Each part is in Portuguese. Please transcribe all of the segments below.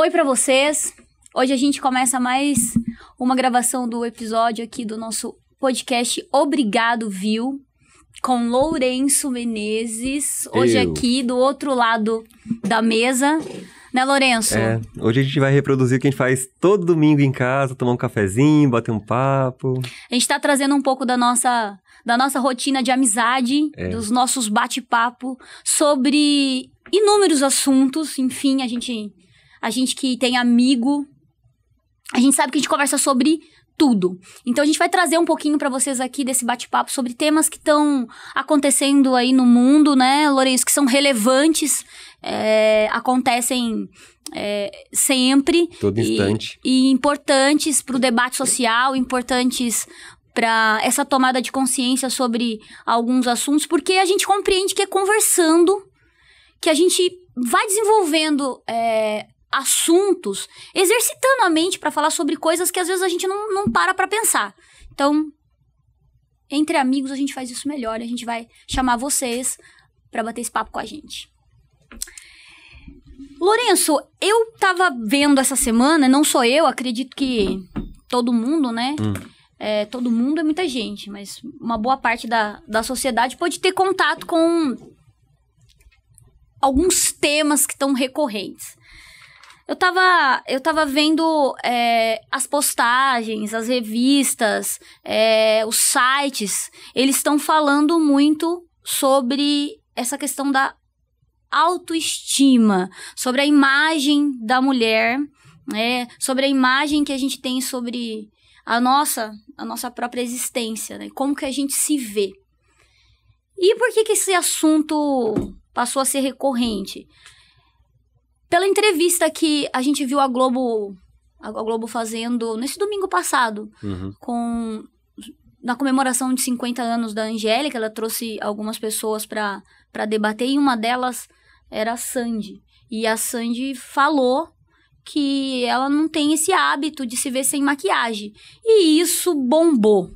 Oi para vocês. Hoje a gente começa mais uma gravação do episódio aqui do nosso podcast Obrigado Viu com Lourenço Menezes, hoje Eu. aqui do outro lado da mesa. Né, Lourenço? É, hoje a gente vai reproduzir o que a gente faz todo domingo em casa, tomar um cafezinho, bater um papo. A gente tá trazendo um pouco da nossa da nossa rotina de amizade, é. dos nossos bate-papo sobre inúmeros assuntos, enfim, a gente a gente que tem amigo, a gente sabe que a gente conversa sobre tudo. Então a gente vai trazer um pouquinho para vocês aqui desse bate-papo sobre temas que estão acontecendo aí no mundo, né, Lourenço, que são relevantes, é, acontecem é, sempre. Todo e, instante. E, importantes para o debate social, importantes para essa tomada de consciência sobre alguns assuntos, porque a gente compreende que é conversando que a gente vai desenvolvendo é, assuntos, exercitando a mente para falar sobre coisas que às vezes a gente não, não para para pensar. Então, entre amigos a gente faz isso melhor, a gente vai chamar vocês para bater esse papo com a gente. Lourenço, eu tava vendo essa semana, não sou eu, acredito que todo mundo, né? Hum. É, todo mundo é muita gente, mas uma boa parte da, da sociedade pode ter contato com alguns temas que estão recorrentes. Eu tava, eu tava vendo é, as postagens, as revistas, é, os sites, eles estão falando muito sobre essa questão da autoestima, sobre a imagem da mulher, né, sobre a imagem que a gente tem sobre a nossa, a nossa própria existência, né, como que a gente se vê. E por que, que esse assunto passou a ser recorrente? Pela entrevista que a gente viu a Globo, a Globo fazendo nesse domingo passado, uhum. com na comemoração de 50 anos da Angélica, ela trouxe algumas pessoas para debater e uma delas era a Sandy. E a Sandy falou que ela não tem esse hábito de se ver sem maquiagem. E isso bombou.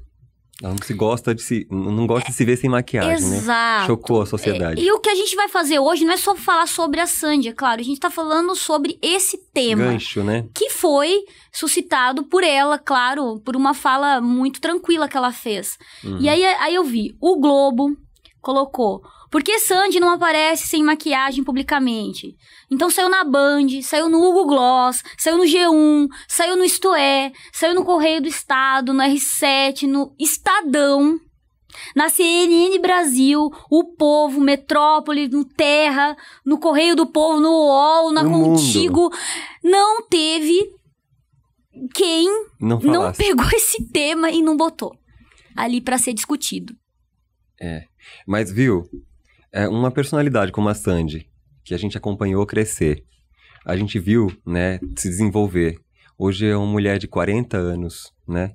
Ela não se gosta de se. não gosta de se ver sem maquiagem, né? Exato. né? Chocou a sociedade. E, e, o que a gente vai fazer hoje não é só falar sobre a Sandy, é claro. A gente tá falando sobre esse tema. Gancho, né? Que foi suscitado por ela, claro, por uma fala muito tranquila que ela fez. Uhum. E aí, aí eu vi o Globo, colocou. Por que Sandy não aparece sem maquiagem publicamente? Então saiu na Band, saiu no Hugo Gloss, saiu no G1, saiu no Isto É, saiu no Correio do Estado, no R7, no Estadão, na CNN Brasil, o Povo, Metrópole, no Terra, no Correio do Povo, no UOL, na no Contigo. Mundo. Não teve quem não, não pegou esse tema e não botou ali para ser discutido. É. Mas, viu, é uma personalidade como a Sandy, que a gente acompanhou crescer, a gente viu, né, se desenvolver. Hoje é uma mulher de 40 anos, né?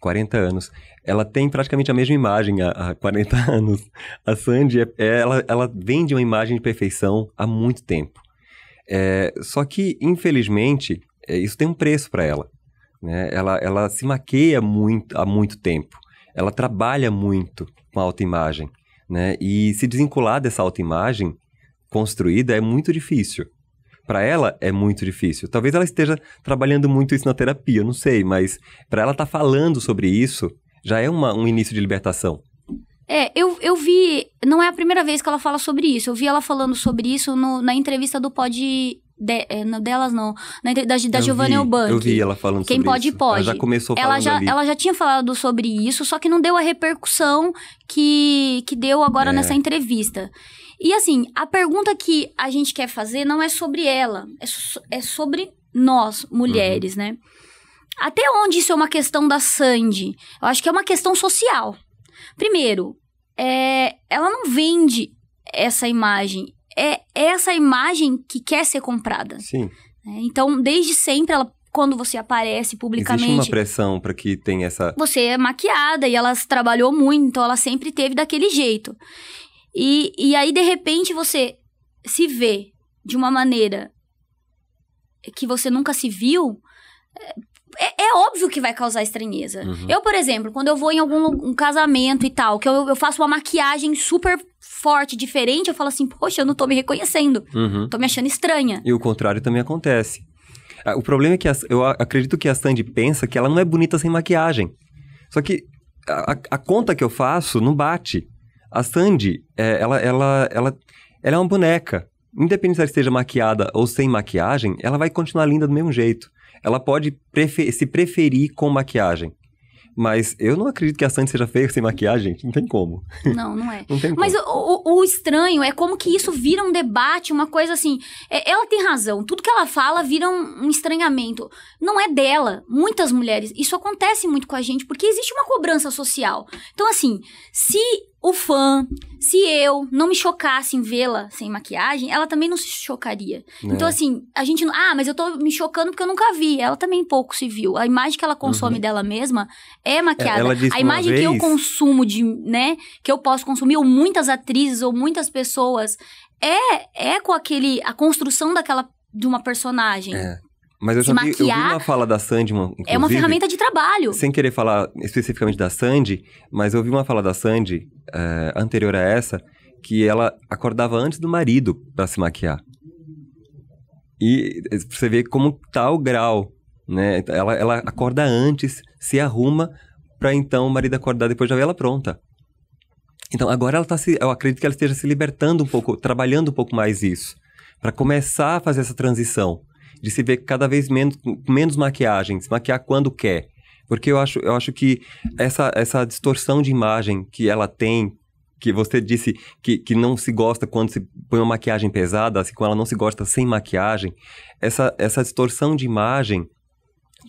40 anos. Ela tem praticamente a mesma imagem há, há 40 anos. A Sandy, é, é, ela, ela vem de uma imagem de perfeição há muito tempo. É, só que, infelizmente, é, isso tem um preço para ela. Né? Ela, ela se maqueia muito, há muito tempo ela trabalha muito com a autoimagem, né? E se desvincular dessa autoimagem construída é muito difícil. Para ela é muito difícil. Talvez ela esteja trabalhando muito isso na terapia, não sei, mas para ela estar tá falando sobre isso já é uma, um início de libertação. É, eu, eu vi. Não é a primeira vez que ela fala sobre isso. Eu vi ela falando sobre isso no, na entrevista do Pod de, eh, não, delas não, na, da, da Giovanna Eubank. Eu vi ela falando Quem sobre pode, isso. pode. Ela já começou ela falando já, ali. Ela já tinha falado sobre isso, só que não deu a repercussão que, que deu agora é. nessa entrevista. E assim, a pergunta que a gente quer fazer não é sobre ela, é, so, é sobre nós, mulheres, uhum. né? Até onde isso é uma questão da Sandy? Eu acho que é uma questão social. Primeiro, é, ela não vende essa imagem. É, é essa imagem que quer ser comprada. Sim. Né? Então, desde sempre, ela quando você aparece publicamente. Existe uma pressão para que tenha essa. Você é maquiada e ela trabalhou muito, então ela sempre teve daquele jeito. E, e aí, de repente, você se vê de uma maneira que você nunca se viu, é, é, é, óbvio que vai causar estranheza. Uhum. Eu, por exemplo, quando eu vou em algum um casamento e tal, que eu, eu faço uma maquiagem super forte, diferente, eu falo assim, poxa, eu não tô me reconhecendo. Uhum. Tô me achando estranha. E o contrário também acontece. Ah, o problema é que a, eu acredito que a Sandy pensa que ela não é bonita sem maquiagem. Só que a, a conta que eu faço não bate. A Sandy, é, ela, ela, ela, ela é uma boneca. Independente se ela esteja maquiada ou sem maquiagem, ela vai continuar linda do mesmo jeito ela pode prefer se preferir com maquiagem. Mas eu não acredito que a Sandy seja feia sem maquiagem, Não tem como. Não, não é. não tem Mas o, o, o, estranho é como que isso vira um debate, uma coisa assim. É, ela tem razão. Tudo que ela fala vira um, um, estranhamento. Não é dela. Muitas mulheres. Isso acontece muito com a gente, porque existe uma cobrança social. Então, assim, se o fã, se eu não me chocasse em vê-la sem maquiagem, ela também não se chocaria. É. Então, assim, a gente não. Ah, mas eu tô me chocando porque eu nunca vi. Ela também pouco se viu. A imagem que ela consome uhum. dela mesma é maquiada. Ela disse a imagem que eu consumo de, né? Que eu posso consumir, ou muitas atrizes, ou muitas pessoas, é, é com aquele. a construção daquela. de uma personagem. É. Mas eu, sabia, eu vi uma fala da Sandy, É uma ferramenta de trabalho. Sem querer falar especificamente da Sandy, mas eu vi uma fala da Sandy é, anterior a essa que ela acordava antes do marido para se maquiar. E eh, você vê como tá grau, né? Ela, ela acorda antes, se arruma para então o marido acordar depois já ver ela pronta. Então agora ela tá se, eu acredito que ela esteja se libertando um pouco, trabalhando um pouco mais isso, para começar a fazer essa transição de se ver cada vez menos menos maquiagem, se maquiar quando quer porque eu acho, eu acho que essa, essa distorção de imagem que ela tem, que você disse que, que não se gosta quando se põe uma maquiagem pesada, assim como ela não se gosta sem maquiagem, essa, essa distorção de imagem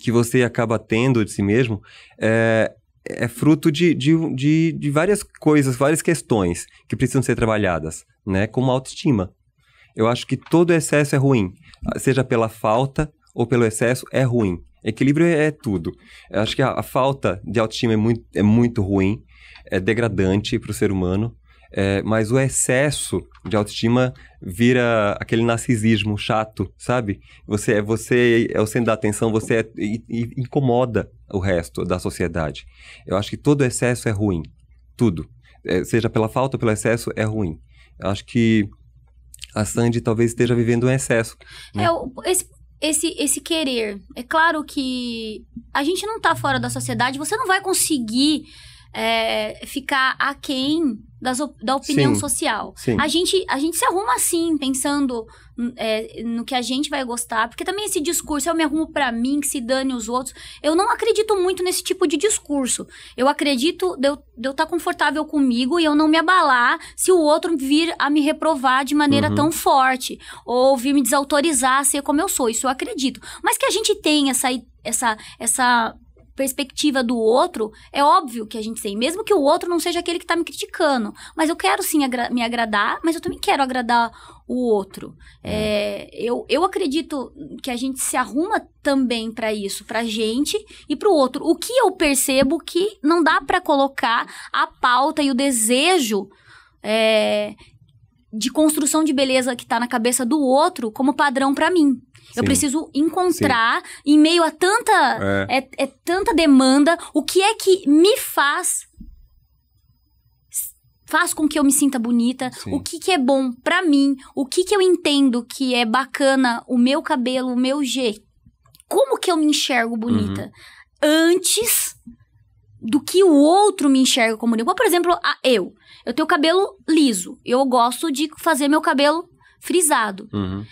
que você acaba tendo de si mesmo é, é fruto de, de, de, de várias coisas, várias questões que precisam ser trabalhadas, né? Como a autoestima. Eu acho que todo excesso é ruim, seja pela falta ou pelo excesso, é ruim. Equilíbrio é tudo. Eu acho que a, a, falta de autoestima é muito, é muito ruim, é degradante para o ser humano, é, mas o excesso de autoestima vira aquele narcisismo chato, sabe? Você é você é o centro da atenção, você é, e, e incomoda o resto da sociedade. Eu acho que todo excesso é ruim, tudo, é, seja pela falta ou pelo excesso é ruim. Eu acho que a Sandy talvez esteja vivendo um excesso. Né? É, esse esse, esse querer. É claro que a gente não tá fora da sociedade, você não vai conseguir é, ficar aquém das, da opinião Sim. social. Sim. A, gente, a gente se arruma assim, pensando hum, é, no que a gente vai gostar, porque também esse discurso, eu me arrumo para mim, que se dane os outros. Eu não acredito muito nesse tipo de discurso. Eu acredito de eu estar tá confortável comigo e eu não me abalar se o outro vir a me reprovar de maneira uhum. tão forte, ou vir me desautorizar a ser como eu sou. Isso eu acredito. Mas que a gente tem essa, essa, essa perspectiva do outro, é óbvio que a gente tem, mesmo que o outro não seja aquele que tá me criticando. Mas eu quero sim agra me agradar, mas eu também quero agradar o outro. É, é eu, eu acredito que a gente se arruma também para isso, pra gente e pro outro. O que eu percebo que não dá para colocar a pauta e o desejo. É, de construção de beleza que tá na cabeça do outro como padrão para mim. Eu preciso encontrar, Sim. em meio a tanta, é. É, é tanta demanda, o que é que me faz faz com que eu me sinta bonita, Sim. o que, que é bom para mim, o que, que eu entendo que é bacana, o meu cabelo, o meu jeito. Como que eu me enxergo bonita? Uhum. Antes do que o outro me enxerga como bonita. Por exemplo, eu. Eu tenho cabelo liso. Eu gosto de fazer meu cabelo frisado. Uhum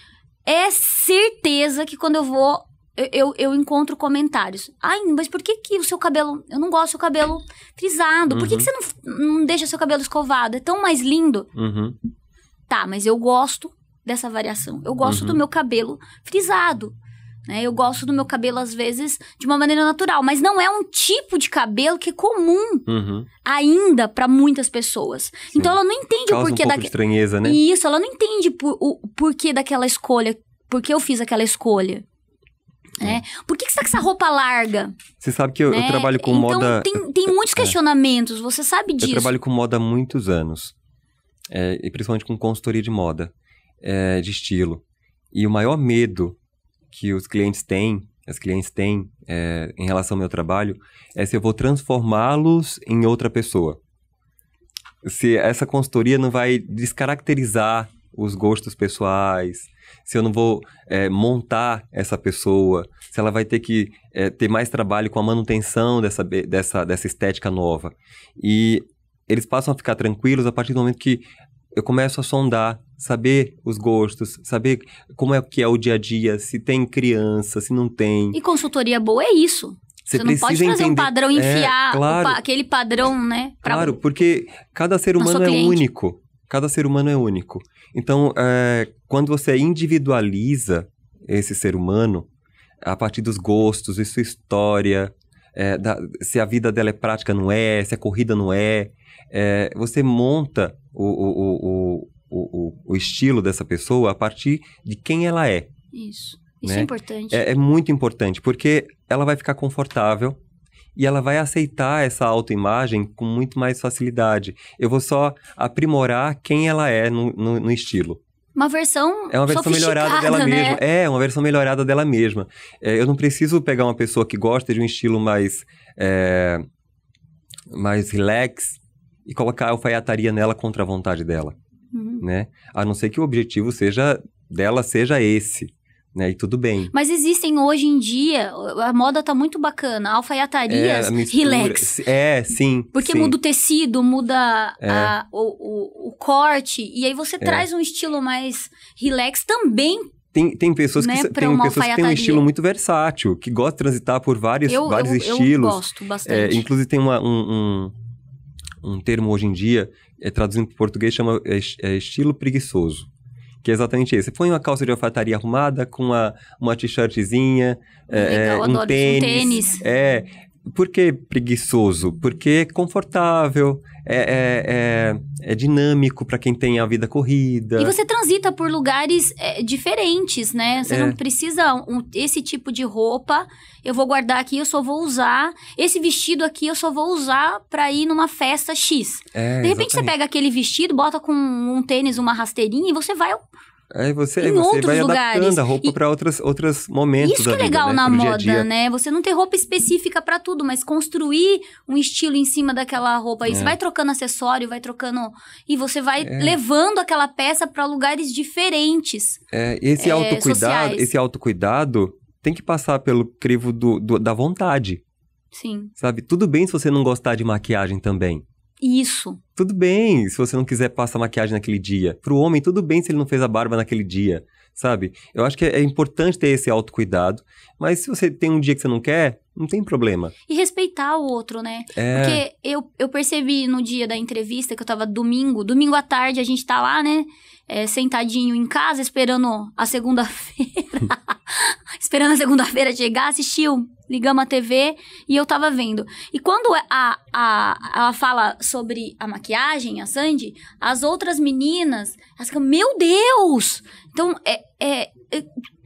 é certeza que quando eu vou, eu, eu, eu, encontro comentários. Ai, mas por que, que o seu cabelo. Eu não gosto do seu cabelo frisado. Por uhum. que, que uhum. você não, não deixa seu cabelo escovado? É tão mais lindo. Uhum. Tá, mas eu gosto dessa variação. Eu gosto uhum. do meu cabelo frisado. Né? Eu gosto do meu cabelo, às vezes, de uma maneira natural, mas não é um tipo de cabelo que é comum uhum. ainda para muitas pessoas. Sim. Então ela não entende Causa o porquê um pouco da... de estranheza, né? Isso, ela não entende por, o porquê daquela escolha, que eu fiz aquela escolha. É. Né? Por que, que você tá com essa roupa larga? Você sabe que eu, né? eu trabalho com então, moda. Tem, tem é. muitos é. questionamentos, é. você sabe disso. Eu trabalho com moda há muitos anos. É, e principalmente com consultoria de moda, é, de estilo. E o maior medo que os clientes têm, as clientes têm é, em relação ao meu trabalho, é se eu vou transformá-los em outra pessoa. Se essa consultoria não vai descaracterizar os gostos pessoais, se eu não vou é, montar essa pessoa, se ela vai ter que é, ter mais trabalho com a manutenção dessa, dessa, dessa estética nova. E eles passam a ficar tranquilos a partir do momento que eu começo a sondar, saber os gostos, saber como é que é o dia a dia, se tem criança, se não tem. E consultoria boa é isso. Você, Você não pode fazer entender. um padrão é, enfiar é, claro. pa aquele padrão, né? Pra... Claro, porque cada ser humano é cliente. único. Cada ser humano é único. Então, é, quando você individualiza esse ser humano, a partir dos gostos, de sua história, é, da, se a vida dela é prática, não é, se a corrida não é, é você monta o, o, o, o, estilo dessa pessoa a partir de quem ela é. Isso. Isso é né? é importante. É, é muito importante, porque ela vai ficar confortável e ela vai aceitar essa autoimagem com muito mais facilidade. Eu vou só aprimorar quem ela é no, no, no estilo. Uma versão. É uma versão melhorada dela né? mesma. É, uma versão melhorada dela mesma. É, eu não preciso pegar uma pessoa que gosta de um estilo mais. É, mais relax e colocar alfaiataria nela contra a vontade dela, uhum. né? A não ser que o objetivo seja dela seja esse, né? E tudo bem. Mas existem hoje em dia, a moda tá muito bacana, alfaiatarias, é, mistura, relax. É, sim. Porque sim. muda o tecido, muda é. a, o, o, o, corte, e aí você é. traz um estilo mais relax também. Tem, tem pessoas, né, que, tem pessoas que têm um estilo muito versátil, que gosta de transitar por vários, eu, vários eu, estilos. Eu gosto é, bastante. É, inclusive tem uma, um, um um termo hoje em dia, é, traduzido para português, chama é, é, estilo preguiçoso. Que é exatamente isso. Você põe uma calça de alfataria arrumada com uma, uma t-shirtzinha, é, é um, tênis, um tênis. É, por que preguiçoso? Porque é confortável, é, é, é, é dinâmico para quem tem a vida corrida. E você transita por lugares é, diferentes, né? Você é. não precisa um, esse tipo de roupa. Eu vou guardar aqui, eu só vou usar. Esse vestido aqui eu só vou usar para ir numa festa X. de repente exatamente. você pega aquele vestido, bota com um tênis, uma rasteirinha e você vai Aí você, em você vai adaptando a roupa para outros, outros momentos Isso da que é legal né? na moda, dia dia. né? Você não ter roupa específica para tudo, mas construir um estilo em cima daquela roupa. é. você vai trocando acessório, vai trocando... E você vai é. levando aquela peça para lugares diferentes. É, esse é, autocuidado, sociais. esse autocuidado tem que passar pelo crivo do, do, da vontade. Sim. Sabe? Tudo bem se você não gostar de maquiagem também. Isso. Tudo bem se você não quiser passar maquiagem naquele dia. Pro homem, tudo bem se ele não fez a barba naquele dia, sabe? Eu acho que é, é importante ter esse autocuidado, mas se você tem um dia que você não quer, não tem problema. E respeitar o outro, né? É... Porque eu, eu percebi no dia da entrevista que eu tava domingo, domingo à tarde a gente tá lá, né? é, sentadinho em casa esperando a segunda-feira. esperando a segunda-feira chegar, assistiu, ligamos a TV e eu tava vendo. E quando é a, a, ela fala sobre a maquiagem, a Sandy, as outras meninas, elas ficam, meu Deus! Então, é, é, é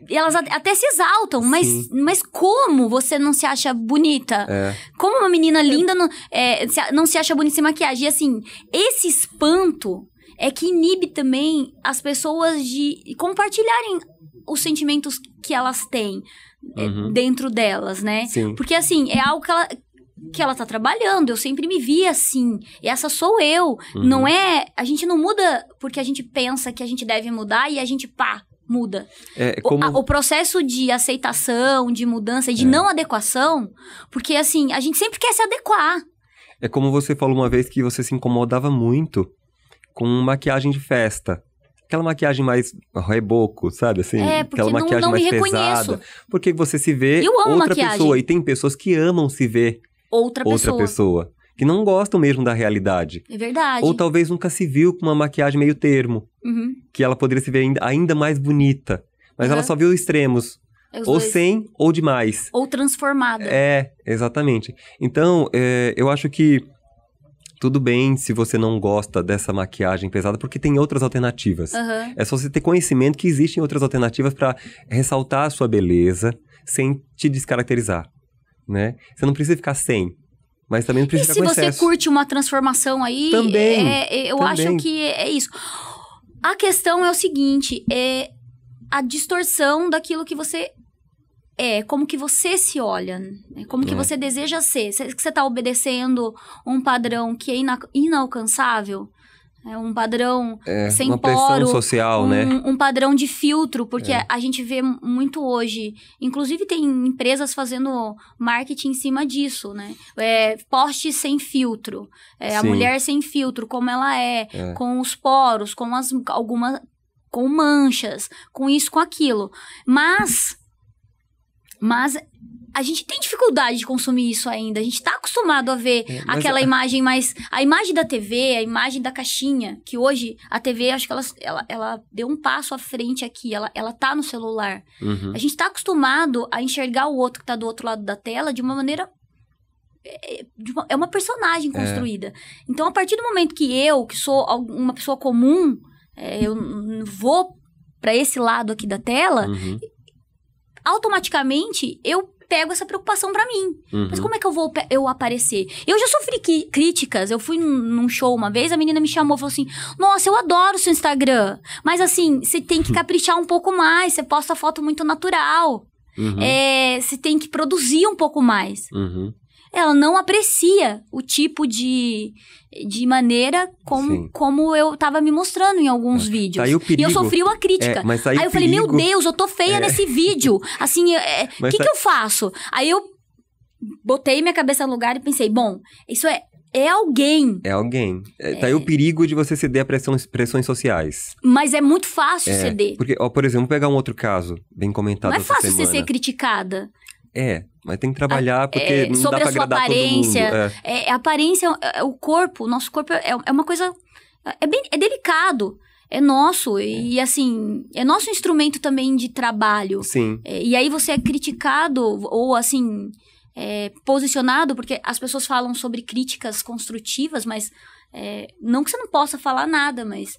elas até se exaltam, mas, mas como você não se acha bonita? É. Como uma menina é. linda não, é, não se acha bonita sem maquiagem? E assim, esse espanto é que inibe também as pessoas de compartilharem os sentimentos que elas têm eh, uhum. dentro delas, né? Sim. Porque assim, é algo que ela, que ela tá trabalhando, eu sempre me vi assim. E essa sou eu. Uhum. Não é. A gente não muda porque a gente pensa que a gente deve mudar e a gente pá, muda. É, como... o, a, o, processo de aceitação, de mudança e de é. não adequação, porque assim, a gente sempre quer se adequar. É como você falou uma vez que você se incomodava muito com maquiagem de festa. Aquela maquiagem mais reboco, sabe? Assim, é, porque aquela maquiagem não mais pesada. Porque você se vê outra pessoa. E tem pessoas que amam se ver outra, outra pessoa. pessoa. Que não gostam mesmo da realidade. É verdade. Ou talvez nunca se viu com uma maquiagem meio termo. Uhum. Que ela poderia se ver ainda mais bonita. Mas uhum. ela só viu extremos. É os ou dois. sem, ou demais. Ou transformada. É, exatamente. Então, é, eu acho que tudo bem se você não gosta dessa maquiagem pesada, porque tem outras alternativas. Uhum. É só você ter conhecimento que existem outras alternativas para ressaltar a sua beleza sem te descaracterizar, né? Você não precisa ficar sem, mas também não precisa e ficar se com se você curte uma transformação aí... Também, é, é Eu também. acho que é isso. A questão é o seguinte, é a distorção daquilo que você é como que você se olha, né? como que você deseja ser. Se você está obedecendo um padrão que é ina inalcançável, é um padrão é, sem uma poro, pressão social, né? um, né? um padrão de filtro, porque é. a gente vê muito hoje. Inclusive, tem empresas fazendo marketing em cima disso, né? É, poste sem filtro, é, a mulher sem filtro, como ela é, é. com os poros, com as, algumas, com manchas, com isso, com aquilo. Mas mas a gente tem dificuldade de consumir isso ainda. A gente tá acostumado a ver é, aquela é- imagem mais. A imagem da TV, a imagem da caixinha, que hoje a TV, acho que ela, ela, ela deu um passo à frente aqui, ela, ela tá no celular. Uhum. A gente tá acostumado a enxergar o outro que tá do outro lado da tela de uma maneira. É, é, é uma personagem construída. É. Então, a partir do momento que eu, que sou uma pessoa comum, eu vou para esse lado aqui da tela, uhum automaticamente eu pego essa preocupação para mim. Uhum. Mas como é que eu vou eu aparecer? Eu já sofri críticas. Eu fui num show uma vez, a menina me chamou e falou assim: Nossa, eu adoro seu Instagram. Mas assim, você tem que uhum. caprichar um pouco mais. Você posta foto muito natural. Você uhum. é, tem que produzir um pouco mais. Uhum ela não aprecia o tipo de, de maneira como, como eu tava me mostrando em alguns é. vídeos. Tá perigo, e eu sofri uma crítica. É, mas tá aí aí eu perigo, falei, meu Deus, eu tô feia é. nesse vídeo. Assim, o é, é, que, tá... que eu faço? Aí eu botei minha cabeça no lugar e pensei, bom, isso é, é alguém. É alguém. É, tá aí é. o perigo de você ceder a pressões, pressões sociais. Mas é muito fácil é, ceder. Porque, ó, por exemplo, pegar um outro caso, bem comentado. Não é fácil semana. você ser criticada. É, mas tem que trabalhar ah, porque é, não dá pra agradar aparência, todo mundo. É. É, a é, aparência, é, é, o corpo, o nosso corpo é, é uma coisa... É, bem, é delicado é nosso. E é. assim, é nosso instrumento também de trabalho. Sim. E aí você é criticado ou assim, é, posicionado, porque as pessoas falam sobre críticas construtivas, mas é, não que você não possa falar nada, mas.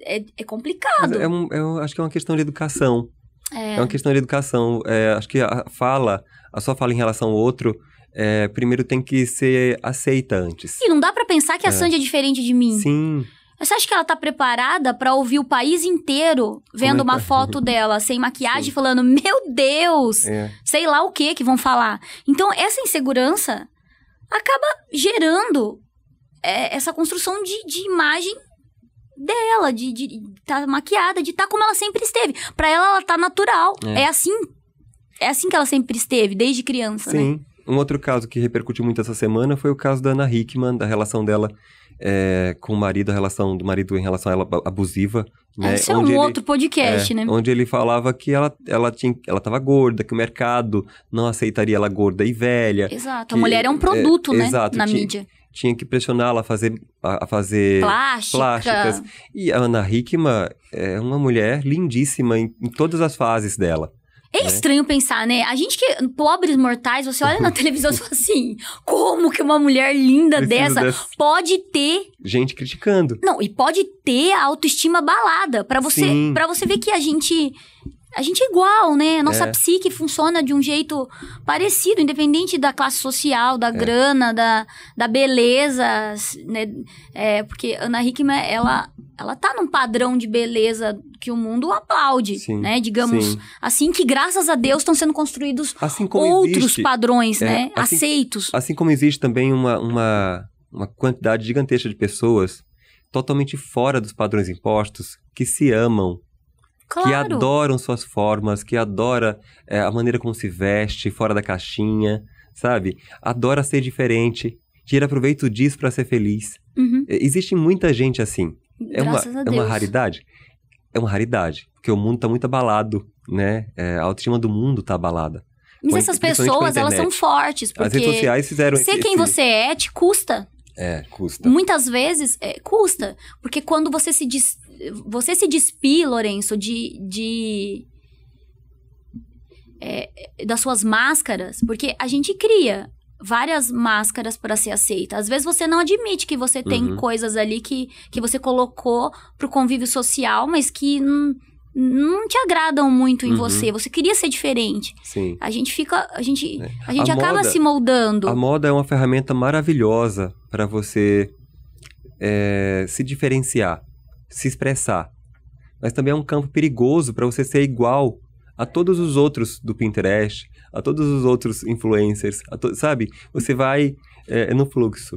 É, é complicado. Mas é um, eu acho que é uma questão de educação. É, é uma questão de educação. É, acho que a fala, a sua fala em relação ao outro, é, primeiro tem que ser aceita antes. E não dá para pensar que a é. Sandy é diferente de mim. Sim. Você acha que ela tá preparada para ouvir o país inteiro vendo uma foto dela sem maquiagem Sim. falando, meu Deus, é. sei lá o que que vão falar? Então, essa insegurança acaba gerando é, essa construção de, de imagem dela, de estar de, tá maquiada, de estar tá como ela sempre esteve. para ela, ela tá natural. É, é assim. É assim que ela sempre esteve, desde criança, Sim. Né? Um outro caso que repercutiu muito essa semana foi o caso da Ana Hickman, da relação dela é, com o marido, a relação do marido em relação a ela abusiva. Ah, né? Esse é um ele, outro podcast, é, né? Onde ele falava que ela, ela, tinha, ela tava gorda, que o mercado não aceitaria ela gorda e velha. Exato, que, a mulher é um é, produto, é, né? Exato, na tinha, mídia tinha que pressioná-la a fazer, a fazer Plástica. plásticas. E a Ana Hickman é uma mulher lindíssima em, em todas as fases dela. É né? estranho pensar, né? A gente que. Pobres mortais, você olha na televisão e fala assim: como que uma mulher linda dessa, dessa, pode ter. Gente criticando. Não, e pode ter a autoestima balada. para você para você ver que a gente a gente é igual, né? A nossa é. psique funciona de um jeito parecido, independente da classe social, da é. grana, da, da beleza, né? É, porque Ana Hickman, ela, ela tá num padrão de beleza que o mundo aplaude, sim, né? Digamos sim. assim, que graças a Deus estão sendo construídos assim outros existe, padrões, é, né? Assim, Aceitos. Assim como existe também uma, uma, uma quantidade gigantesca de pessoas totalmente fora dos padrões impostos, que se amam, Claro. que adoram suas formas, que adora é, a maneira como se veste, fora da caixinha, sabe? Adora ser diferente, tira proveito disso para ser feliz. Uhum. Existe muita gente assim. É uma, é uma raridade? É uma raridade, porque o mundo tá muito abalado, né? É, a autoestima do mundo tá abalada. Mas Com, essas pessoas, elas são fortes, porque... As redes sociais fizeram... Ser quem esse... você é te custa. É, custa. Muitas vezes, é, custa. Porque quando você se diz você se despir, Lourenço, de, de é, das suas máscaras, porque a gente cria várias máscaras para ser aceita. Às vezes você não admite que você tem uhum. coisas ali que, que você colocou pro convívio social, mas que não te agradam muito em uhum. você. Você queria ser diferente. Sim. A gente fica, a gente, é. a gente a acaba moda, se moldando. A moda é uma ferramenta maravilhosa para você é, se diferenciar se expressar. Mas também é um campo perigoso para você ser igual a todos os outros do Pinterest, a todos os outros influencers, sabe? Você vai eh, é, no fluxo.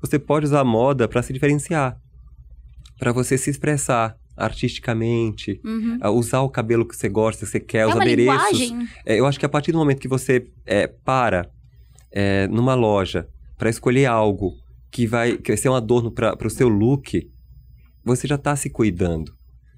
Você pode usar moda para se diferenciar, para você se expressar artisticamente, uhum. usar o cabelo que você gosta, que você quer, é os adereços. É, eu acho que a partir do momento que você é, para eh, numa loja para escolher algo que vai, que vai ser um adorno para o seu look, você já está se cuidando, tá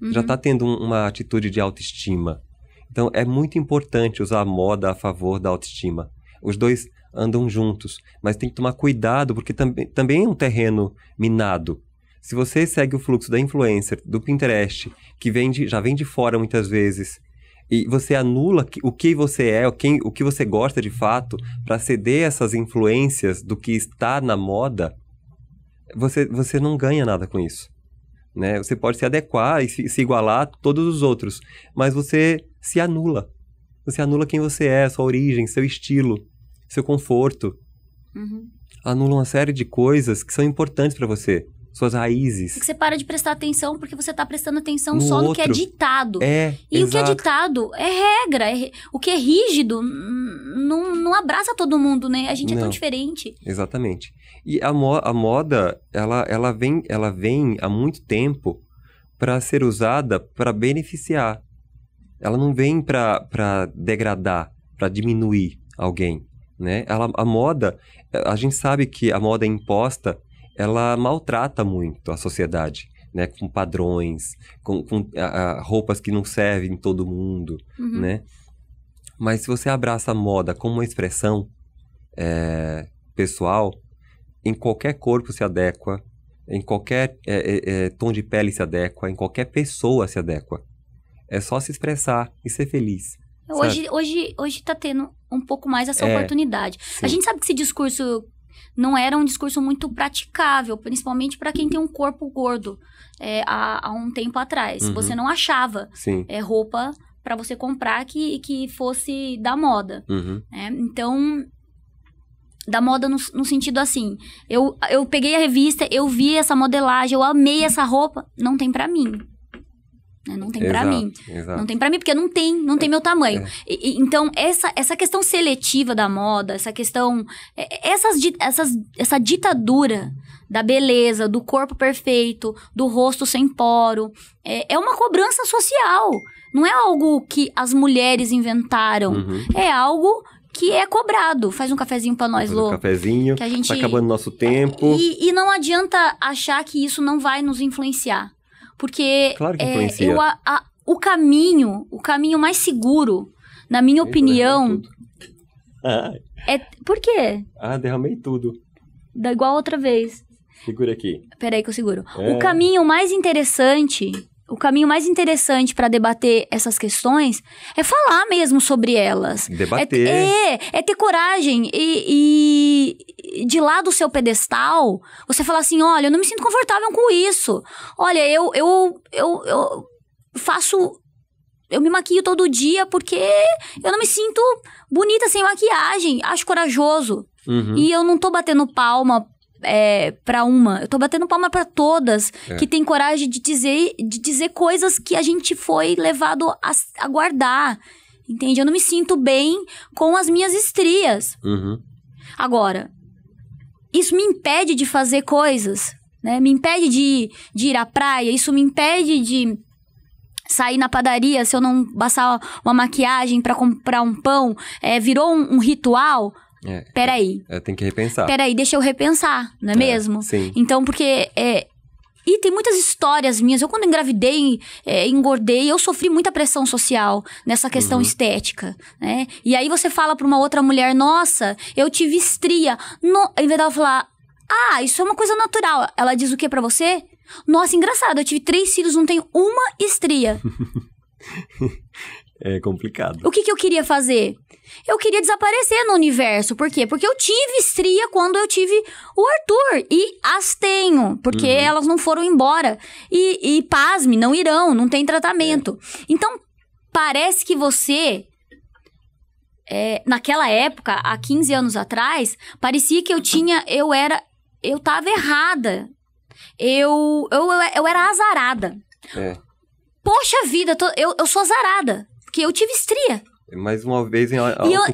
uhum. já está tendo um, uma atitude de autoestima. Então é muito importante usar a moda a favor da autoestima. Os dois andam juntos, mas tem que tomar cuidado porque tam também é um terreno minado. Se você segue o fluxo da influencer, do Pinterest, que de já vem de fora muitas vezes, e você anula o que você é, o, que o que você gosta de fato, para ceder essas influências do que está na moda, você, você não ganha nada com isso. Né? Você pode se adequar e se, se igualar a todos os outros, mas você se anula. Você anula quem você é, sua origem, seu estilo, seu conforto. Uhum. Anula uma série de coisas que são importantes para você suas raízes. Que você para de prestar atenção porque você tá prestando atenção no só outro. no que é ditado. É. E exato. o que é ditado é regra. É, o que é rígido não, não abraça todo mundo, né? A gente não. é tão diferente. Exatamente. E a, mo a moda, ela, ela, vem, ela vem há muito tempo para ser usada para beneficiar. Ela não vem para degradar, para diminuir alguém, né? Ela, a moda, a gente sabe que a moda é imposta ela maltrata muito a sociedade. Né, com padrões, com, com a, a, roupas que não servem todo mundo, uhum. né? Mas se você abraça a moda como uma expressão é, pessoal, em qualquer corpo se adequa, em qualquer é, é, é tom de pele se adequa, em qualquer pessoa se adequa. É só se expressar e ser feliz. Hoje, hoje, hoje tá tendo um pouco mais essa é, oportunidade. Sim. A gente sabe que esse discurso não era um discurso muito praticável, principalmente para quem tem um corpo gordo é, há, há, um tempo atrás. Uhum. Você não achava é, roupa para você comprar que, que fosse da moda. Uhum. É, então, da moda no, no, sentido assim, eu, eu peguei a revista, eu vi essa modelagem, eu amei essa roupa, não tem para mim. Né? Não tem para mim. Exato. Não tem para mim porque não tem, não tem é, meu tamanho. É. E, então, essa, essa questão seletiva da moda, essa questão. É, é, essas, essas, essa ditadura da beleza, do corpo perfeito, do rosto sem poro, é, é uma cobrança social. Não é algo que as mulheres inventaram. Uhum. É algo que é cobrado. Faz um cafezinho para nós, Lô. Um cafezinho. Que a gente... Tá acabando nosso tempo. E, e não adianta achar que isso não vai nos influenciar. Porque claro que É, eu, a, a, o caminho, o caminho mais seguro, na minha eu opinião, ah. é por quê? Ah, derramei tudo. Da igual outra vez. Segura aqui. Peraí que eu seguro. É. O caminho mais interessante o caminho mais interessante para debater essas questões é falar mesmo sobre elas. Debater. É, é, é ter coragem e, e, de lá do seu pedestal, você falar assim: olha, eu não me sinto confortável com isso. Olha, eu, eu, eu, eu faço eu me maquio todo dia porque eu não me sinto bonita sem maquiagem. Acho corajoso. Uhum. E eu não tô batendo palma é, para uma. Eu tô batendo palma para todas é. que tem coragem de dizer, de dizer coisas que a gente foi levado a, a guardar. Entende? Eu não me sinto bem com as minhas estrias. Uhum. Agora, isso me impede de fazer coisas, né? Me impede de, de ir à praia, isso me impede de sair na padaria se eu não passar uma maquiagem para comprar um pão. É, virou um, um ritual. É. Peraí. É, tem que repensar. Peraí, deixa eu repensar, não é, é mesmo? Sim. Então, porque é, e tem muitas histórias minhas. Eu, quando engravidei, é, engordei, eu sofri muita pressão social nessa questão uhum. estética, né? E aí você fala pra uma outra mulher, nossa, eu tive estria. No... Em vez dela falar, ah, isso é uma coisa natural. Ela diz o que para você? Nossa, engraçado, eu tive três filhos, não tenho uma estria. É complicado. O que, que eu queria fazer? Eu queria desaparecer no universo. Por quê? Porque eu tive estria quando eu tive o Arthur. E as tenho, porque uhum. elas não foram embora. E, e pasme, não irão, não tem tratamento. É. Então, parece que você. É, naquela época, há 15 anos atrás, parecia que eu tinha. Eu era. Eu tava errada. Eu, eu, eu era azarada. É. Poxa vida, eu, eu sou azarada. Porque eu tive estria. É mais uma vez em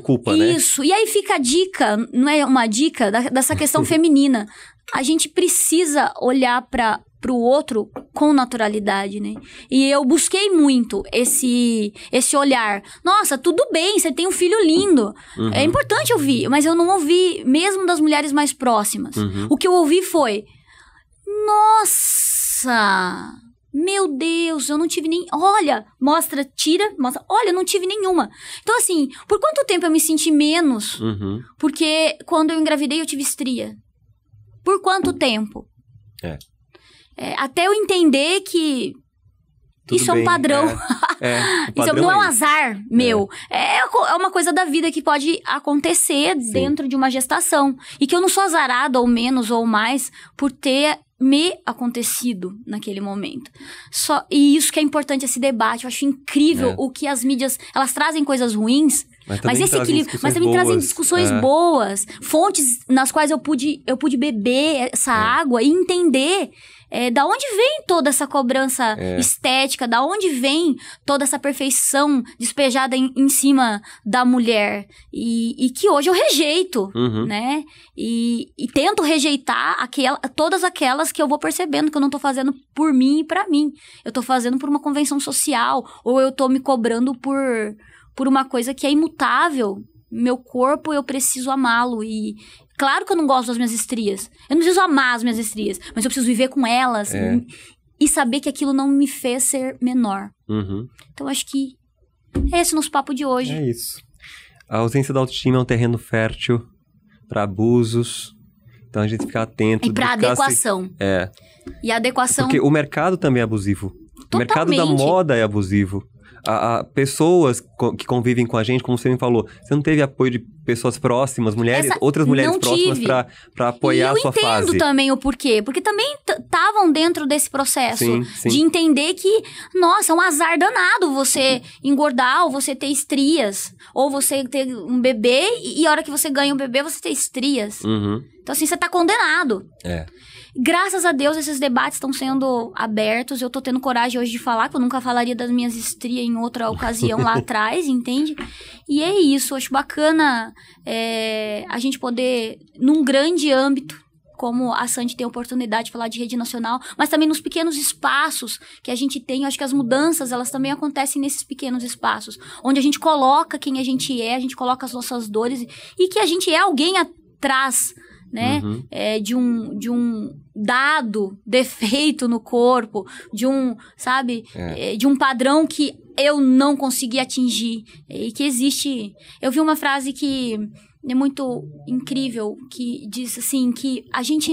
culpa né? Isso. E aí fica a dica, não é uma dica, da, dessa questão feminina. A gente precisa olhar para para o outro com naturalidade, né? E eu busquei muito esse esse olhar. Nossa, tudo bem, você tem um filho lindo. Uhum. É importante ouvir, mas eu não ouvi mesmo das mulheres mais próximas. Uhum. O que eu ouvi foi: "Nossa, meu Deus, eu não tive nem. Olha, mostra, tira, mostra. Olha, eu não tive nenhuma. Então, assim, por quanto tempo eu me senti menos? Uhum. Porque quando eu engravidei, eu tive estria. Por quanto tempo? É. é até eu entender que tudo isso bem, é um padrão. É, é, padrão isso não é um é azar meu. É. É, é. uma coisa da vida que pode acontecer Sim. dentro de uma gestação. E que eu não sou azarada, ou menos, ou mais, por ter me acontecido naquele momento. Só e isso que é importante esse debate, eu acho incrível é. o que as mídias, elas trazem coisas ruins, mas, mas esse equilíbrio, mas também boas, trazem discussões é. boas, fontes nas quais eu pude eu pude beber essa é. água e entender é, da onde vem toda essa cobrança é. estética? Da onde vem toda essa perfeição despejada em, em cima da mulher? E, e, que hoje eu rejeito, uhum. né? E, e, tento rejeitar aquel, todas aquelas que eu vou percebendo que eu não tô fazendo por mim e pra mim. Eu tô fazendo por uma convenção social, ou eu tô me cobrando por, por uma coisa que é imutável, meu corpo, eu preciso amá-lo. E claro que eu não gosto das minhas estrias. Eu não preciso amar as minhas estrias, mas eu preciso viver com elas é. e saber que aquilo não me fez ser menor. Uhum. Então acho que é esse o nosso papo de hoje. É isso. A ausência da autoestima é um terreno fértil para abusos. Então a gente fica atento. E para adequação. Se... É. E a adequação. Porque o mercado também é abusivo. Totalmente. O mercado da moda é abusivo a, a pessoas que convivem com a gente, como você me falou, você não teve apoio de pessoas próximas, mulheres, Essa, outras mulheres próximas para apoiar a sua fase. eu entendo também o porquê, porque também estavam dentro desse processo sim, sim. de entender que, nossa, é um azar danado você engordar ou você ter estrias, ou você ter um bebê e, e a hora que você ganha um bebê você ter estrias. Uhum. Então assim, você tá condenado. É. Graças a Deus, esses debates estão sendo abertos. Eu tô tendo coragem hoje de falar, que eu nunca falaria das minhas estrias em outra ocasião lá atrás, entende? E é isso, acho bacana é, a gente poder, num grande âmbito, como a Sandy tem a oportunidade de falar de rede nacional, mas também nos pequenos espaços que a gente tem. Eu acho que as mudanças, elas também acontecem nesses pequenos espaços, onde a gente coloca quem a gente é, a gente coloca as nossas dores e que a gente é alguém atrás né? Uhum. É, de, um, de um dado defeito no corpo, de um, sabe, é. é. de um padrão que eu não consegui atingir e que existe. Eu vi uma frase que é muito incrível que diz assim que a gente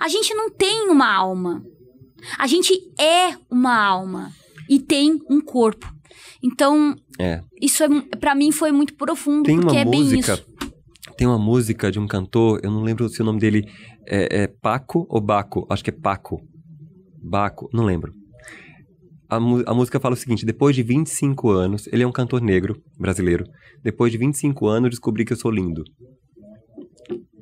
a gente não tem uma alma. A gente é uma alma e tem um corpo. Então, é. isso é, para mim foi muito profundo, tem porque uma é música... bem isso tem uma música de um cantor, eu não lembro se o nome dele é, é Paco ou Baco, acho que é Paco. Baco, não lembro. A, a, música fala o seguinte: depois de 25 anos, ele é um cantor negro brasileiro. Depois de 25 anos, descobri que eu sou lindo.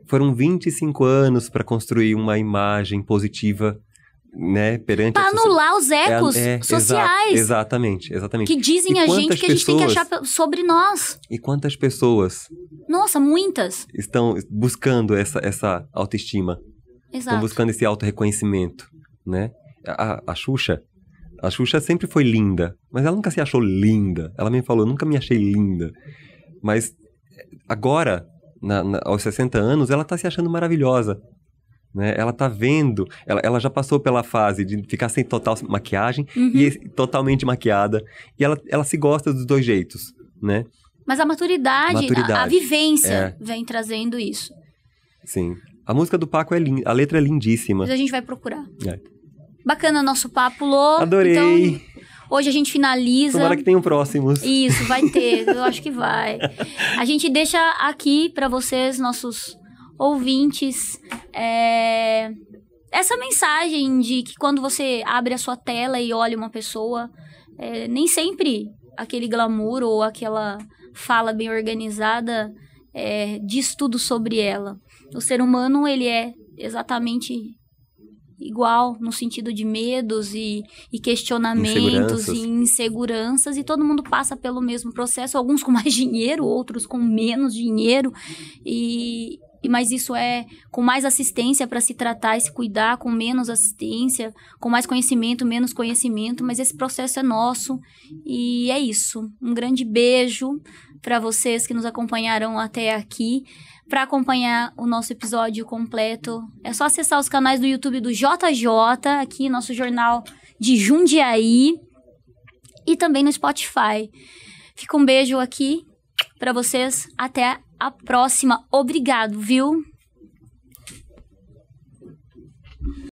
Foram 25 anos para construir uma imagem positiva né, perante... Pra anular os é ecos é, é, sociais. Exa exatamente, exatamente. Que dizem e a gente que pessoas, a gente tem que achar sobre nós. E quantas pessoas... Nossa, muitas. Estão buscando essa, essa autoestima. Exato. Estão buscando esse auto-reconhecimento, né? A, a Xuxa, a Xuxa sempre foi linda, mas ela nunca se achou linda. Ela me falou, nunca me achei linda. Mas eh, agora, na, na, aos 60 anos, ela está se achando maravilhosa. Né? Ela tá vendo, ela, ela já passou pela fase de ficar sem total maquiagem uhum. e totalmente maquiada. E ela, ela se gosta dos dois jeitos, né? Mas a maturidade, maturidade a, a, vivência é. vem trazendo isso. Sim. A música do Paco é linda, a letra é lindíssima. Mas a gente vai procurar. É. Bacana nosso papo, Lô. Adorei. Então, hoje a gente finaliza. Tomara que tem um próximo Isso, vai ter. eu acho que vai. A gente deixa aqui para vocês nossos ouvintes, é, essa mensagem de que quando você abre a sua tela e olha uma pessoa, é, nem sempre aquele glamour ou aquela fala bem organizada é, diz tudo sobre ela. O ser humano, ele é exatamente igual no sentido de medos e, e questionamentos inseguranças. e inseguranças e todo mundo passa pelo mesmo processo alguns com mais dinheiro outros com menos dinheiro e mas isso é com mais assistência para se tratar e se cuidar, com menos assistência, com mais conhecimento, menos conhecimento, mas esse processo é nosso e é isso. Um grande beijo para vocês que nos acompanharam até aqui. Para acompanhar o nosso episódio completo, é só acessar os canais do YouTube do JJ, aqui nosso jornal de Jundiaí, e também no Spotify. Fica um beijo aqui para vocês até a próxima. Obrigado, viu?